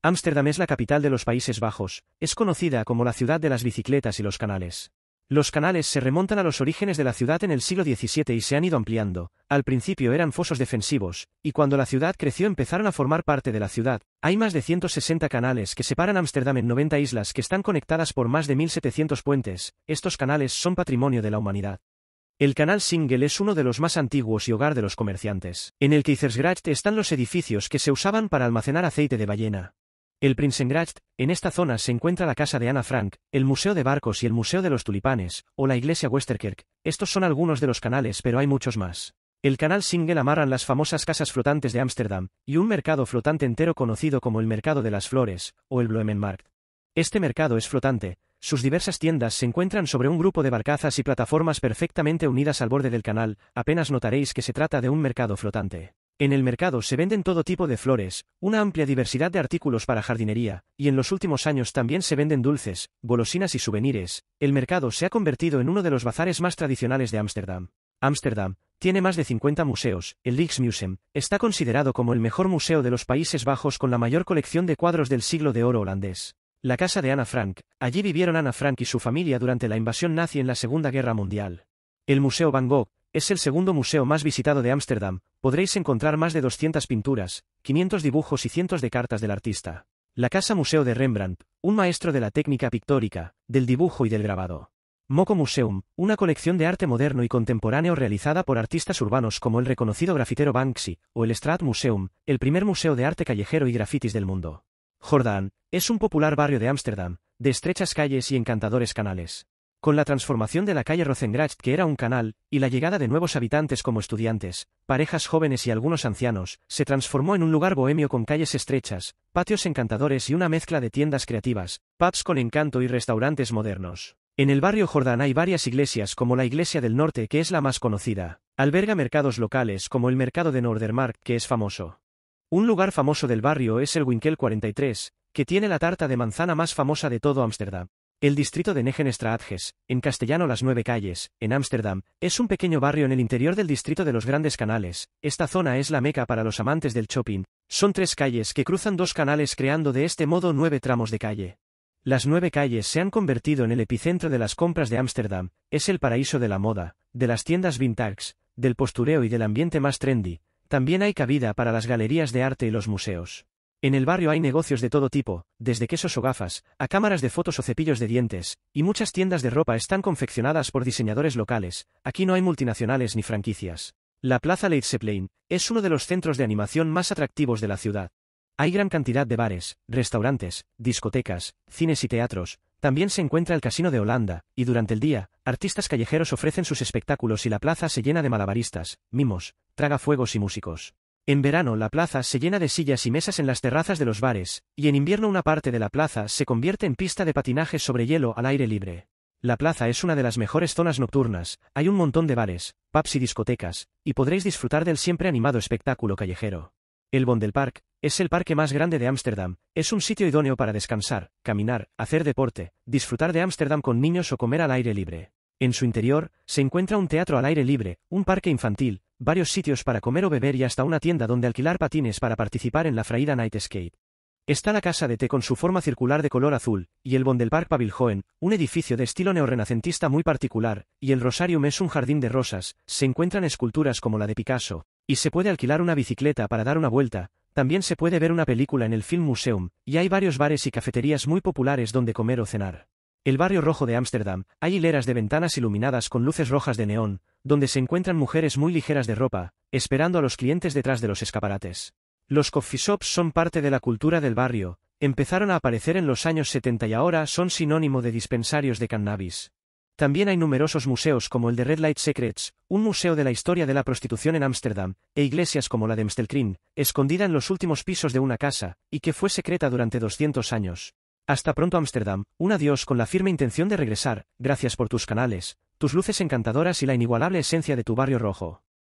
Ámsterdam es la capital de los Países Bajos, es conocida como la ciudad de las bicicletas y los canales. Los canales se remontan a los orígenes de la ciudad en el siglo XVII y se han ido ampliando. Al principio eran fosos defensivos, y cuando la ciudad creció empezaron a formar parte de la ciudad. Hay más de 160 canales que separan Ámsterdam en 90 islas que están conectadas por más de 1.700 puentes. Estos canales son patrimonio de la humanidad. El canal Singel es uno de los más antiguos y hogar de los comerciantes. En el Keizersgracht están los edificios que se usaban para almacenar aceite de ballena. El Prinsengracht, en esta zona se encuentra la casa de Ana Frank, el Museo de Barcos y el Museo de los Tulipanes, o la iglesia Westerkerk, estos son algunos de los canales pero hay muchos más. El canal Singel amarran las famosas casas flotantes de Ámsterdam, y un mercado flotante entero conocido como el Mercado de las Flores, o el Bloemenmarkt. Este mercado es flotante, sus diversas tiendas se encuentran sobre un grupo de barcazas y plataformas perfectamente unidas al borde del canal, apenas notaréis que se trata de un mercado flotante. En el mercado se venden todo tipo de flores, una amplia diversidad de artículos para jardinería, y en los últimos años también se venden dulces, golosinas y souvenirs. El mercado se ha convertido en uno de los bazares más tradicionales de Ámsterdam. Ámsterdam tiene más de 50 museos. El Rijksmuseum está considerado como el mejor museo de los Países Bajos con la mayor colección de cuadros del siglo de oro holandés. La casa de Anna Frank. Allí vivieron Anna Frank y su familia durante la invasión nazi en la Segunda Guerra Mundial. El Museo Van Gogh es el segundo museo más visitado de Ámsterdam, podréis encontrar más de 200 pinturas, 500 dibujos y cientos de cartas del artista. La Casa Museo de Rembrandt, un maestro de la técnica pictórica, del dibujo y del grabado. Moco Museum, una colección de arte moderno y contemporáneo realizada por artistas urbanos como el reconocido grafitero Banksy, o el Straat Museum, el primer museo de arte callejero y grafitis del mundo. Jordaan, es un popular barrio de Ámsterdam, de estrechas calles y encantadores canales. Con la transformación de la calle Rozengracht que era un canal, y la llegada de nuevos habitantes como estudiantes, parejas jóvenes y algunos ancianos, se transformó en un lugar bohemio con calles estrechas, patios encantadores y una mezcla de tiendas creativas, pubs con encanto y restaurantes modernos. En el barrio Jordán hay varias iglesias como la Iglesia del Norte que es la más conocida. Alberga mercados locales como el mercado de Nordermark que es famoso. Un lugar famoso del barrio es el Winkel 43, que tiene la tarta de manzana más famosa de todo Ámsterdam. El distrito de Negenstraatjes, en castellano las nueve calles, en Ámsterdam, es un pequeño barrio en el interior del distrito de los grandes canales. Esta zona es la meca para los amantes del shopping. Son tres calles que cruzan dos canales creando de este modo nueve tramos de calle. Las nueve calles se han convertido en el epicentro de las compras de Ámsterdam, es el paraíso de la moda, de las tiendas vintage, del postureo y del ambiente más trendy. También hay cabida para las galerías de arte y los museos. En el barrio hay negocios de todo tipo, desde quesos o gafas, a cámaras de fotos o cepillos de dientes, y muchas tiendas de ropa están confeccionadas por diseñadores locales, aquí no hay multinacionales ni franquicias. La Plaza Leidseplein es uno de los centros de animación más atractivos de la ciudad. Hay gran cantidad de bares, restaurantes, discotecas, cines y teatros, también se encuentra el Casino de Holanda, y durante el día, artistas callejeros ofrecen sus espectáculos y la plaza se llena de malabaristas, mimos, tragafuegos y músicos. En verano la plaza se llena de sillas y mesas en las terrazas de los bares, y en invierno una parte de la plaza se convierte en pista de patinaje sobre hielo al aire libre. La plaza es una de las mejores zonas nocturnas, hay un montón de bares, pubs y discotecas, y podréis disfrutar del siempre animado espectáculo callejero. El Bondelpark, es el parque más grande de Ámsterdam, es un sitio idóneo para descansar, caminar, hacer deporte, disfrutar de Ámsterdam con niños o comer al aire libre. En su interior, se encuentra un teatro al aire libre, un parque infantil, varios sitios para comer o beber y hasta una tienda donde alquilar patines para participar en la fraída Night Skate. Está la casa de té con su forma circular de color azul, y el Bondelpark Paviljoen, un edificio de estilo neorrenacentista muy particular, y el Rosarium es un jardín de rosas, se encuentran esculturas como la de Picasso, y se puede alquilar una bicicleta para dar una vuelta, también se puede ver una película en el Film Museum, y hay varios bares y cafeterías muy populares donde comer o cenar. El barrio rojo de Ámsterdam, hay hileras de ventanas iluminadas con luces rojas de neón, donde se encuentran mujeres muy ligeras de ropa, esperando a los clientes detrás de los escaparates. Los coffee shops son parte de la cultura del barrio, empezaron a aparecer en los años 70 y ahora son sinónimo de dispensarios de cannabis. También hay numerosos museos como el de Red Light Secrets, un museo de la historia de la prostitución en Ámsterdam, e iglesias como la de Mstelkrin, escondida en los últimos pisos de una casa, y que fue secreta durante 200 años. Hasta pronto Ámsterdam, un adiós con la firme intención de regresar, gracias por tus canales, tus luces encantadoras y la inigualable esencia de tu barrio rojo.